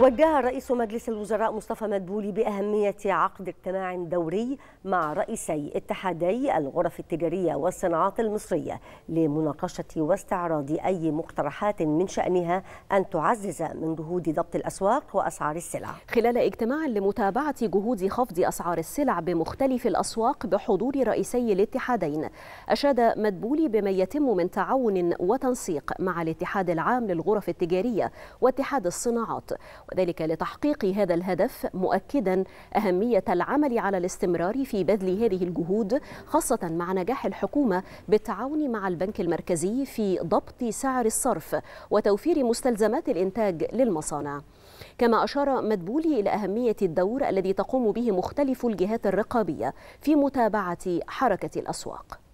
وجه رئيس مجلس الوزراء مصطفى مدبولي بأهمية عقد اجتماع دوري مع رئيسي اتحادي الغرف التجارية والصناعات المصرية لمناقشة واستعراض أي مقترحات من شأنها أن تعزز من جهود ضبط الأسواق وأسعار السلع خلال اجتماع لمتابعة جهود خفض أسعار السلع بمختلف الأسواق بحضور رئيسي الاتحادين أشاد مدبولي بما يتم من تعاون وتنسيق مع الاتحاد العام للغرف التجارية واتحاد الصناعات وذلك لتحقيق هذا الهدف مؤكدا أهمية العمل على الاستمرار في بذل هذه الجهود خاصة مع نجاح الحكومة بالتعاون مع البنك المركزي في ضبط سعر الصرف وتوفير مستلزمات الإنتاج للمصانع كما أشار مدبولي إلى أهمية الدور الذي تقوم به مختلف الجهات الرقابية في متابعة حركة الأسواق